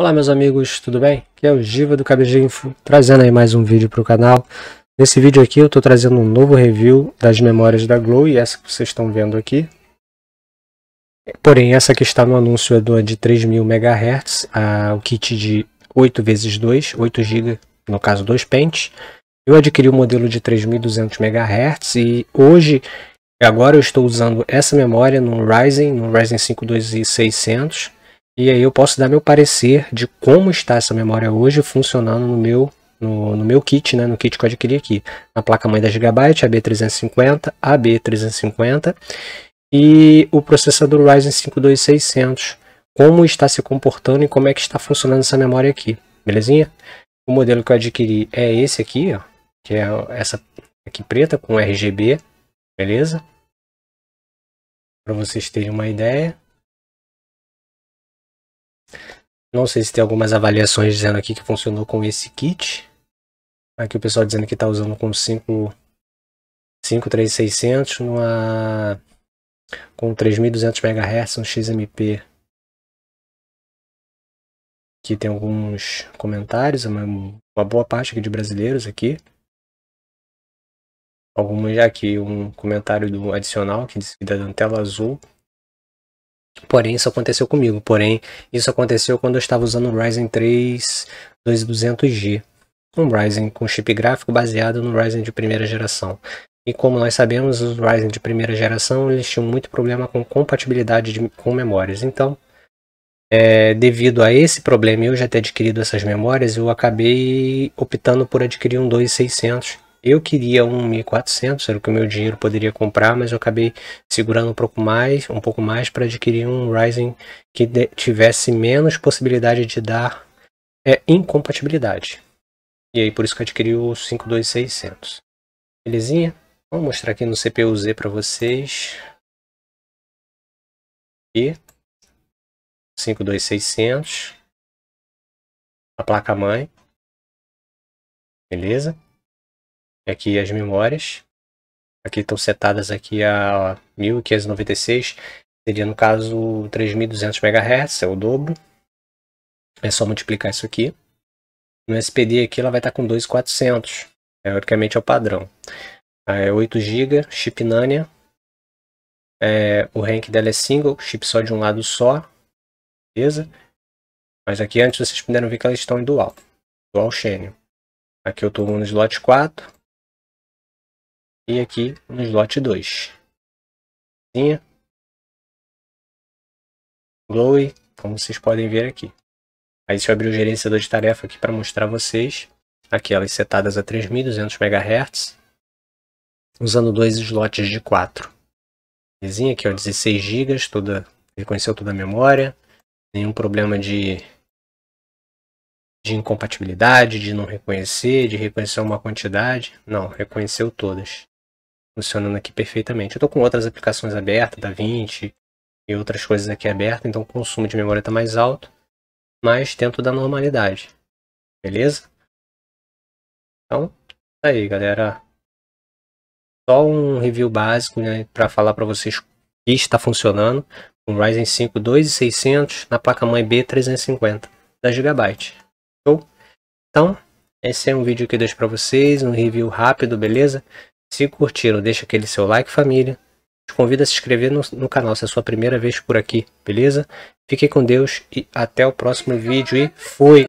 Olá meus amigos, tudo bem? Aqui é o Giva do KBG Info, trazendo aí mais um vídeo para o canal. Nesse vídeo aqui eu estou trazendo um novo review das memórias da Glow e essa que vocês estão vendo aqui. Porém, essa que está no anúncio é de 3000 MHz, a, o kit de 8 vezes 2, 8 GB, no caso 2 pentes. Eu adquiri o um modelo de 3200 MHz e hoje, agora eu estou usando essa memória no Ryzen, no Ryzen 5 2600 e aí eu posso dar meu parecer de como está essa memória hoje funcionando no meu no, no, meu kit, né, no kit que eu adquiri aqui. Na placa-mãe da Gigabyte, a B350, a B350 e o processador Ryzen 5 2600. Como está se comportando e como é que está funcionando essa memória aqui, belezinha? O modelo que eu adquiri é esse aqui, ó, que é essa aqui preta com RGB, beleza? Para vocês terem uma ideia. Não sei se tem algumas avaliações dizendo aqui que funcionou com esse kit. Aqui o pessoal dizendo que está usando com 53600 numa, com 3200 MHz, um XMP. Aqui tem alguns comentários, uma, uma boa parte aqui de brasileiros aqui. Algumas já aqui, um comentário do adicional que diz que da tela azul Porém, isso aconteceu comigo. Porém, isso aconteceu quando eu estava usando um Ryzen 3 2200G. Um Ryzen com chip gráfico baseado no Ryzen de primeira geração. E como nós sabemos, os Ryzen de primeira geração eles tinham muito problema com compatibilidade de, com memórias. Então, é, devido a esse problema eu já ter adquirido essas memórias, eu acabei optando por adquirir um 2600 eu queria um 1400, era o que o meu dinheiro poderia comprar, mas eu acabei segurando um pouco mais, um pouco mais para adquirir um Ryzen que tivesse menos possibilidade de dar é, incompatibilidade. E aí por isso que eu adquiri o 52600. Belezinha? Vou mostrar aqui no CPU-Z para vocês. E 52600 a placa mãe. Beleza? Aqui as memórias. Aqui estão setadas aqui a 1596. Seria no caso 3200 MHz, é o dobro. É só multiplicar isso aqui. No SPD aqui ela vai estar tá com 2400. Teoricamente é o padrão. É 8 GB, chip Nania. É, o rank dela é single, chip só de um lado só. Beleza? Mas aqui antes vocês puderam ver que elas estão em dual. Dual channel. Aqui eu estou no slot 4. E aqui no slot 2. Glowy, como vocês podem ver aqui. Aí deixa eu abrir o gerenciador de tarefa aqui para mostrar vocês. Aquelas setadas a 3.200 MHz. Usando dois slots de 4. vizinha Aqui ó, 16 GB, toda, reconheceu toda a memória. Nenhum problema de de incompatibilidade, de não reconhecer, de reconhecer uma quantidade. Não, reconheceu todas funcionando aqui perfeitamente. Eu estou com outras aplicações abertas, da 20 e outras coisas aqui abertas, então o consumo de memória está mais alto, mas dentro da normalidade. Beleza? Então, tá aí, galera. Só um review básico né, para falar para vocês o que está funcionando com um Ryzen 5 2600 na placa-mãe B350 da Gigabyte. Show? Então, esse é um vídeo que eu deixo para vocês, um review rápido, beleza? Se curtiram, deixa aquele seu like, família. Te convido a se inscrever no, no canal se é a sua primeira vez por aqui, beleza? Fique com Deus e até o próximo vídeo e fui!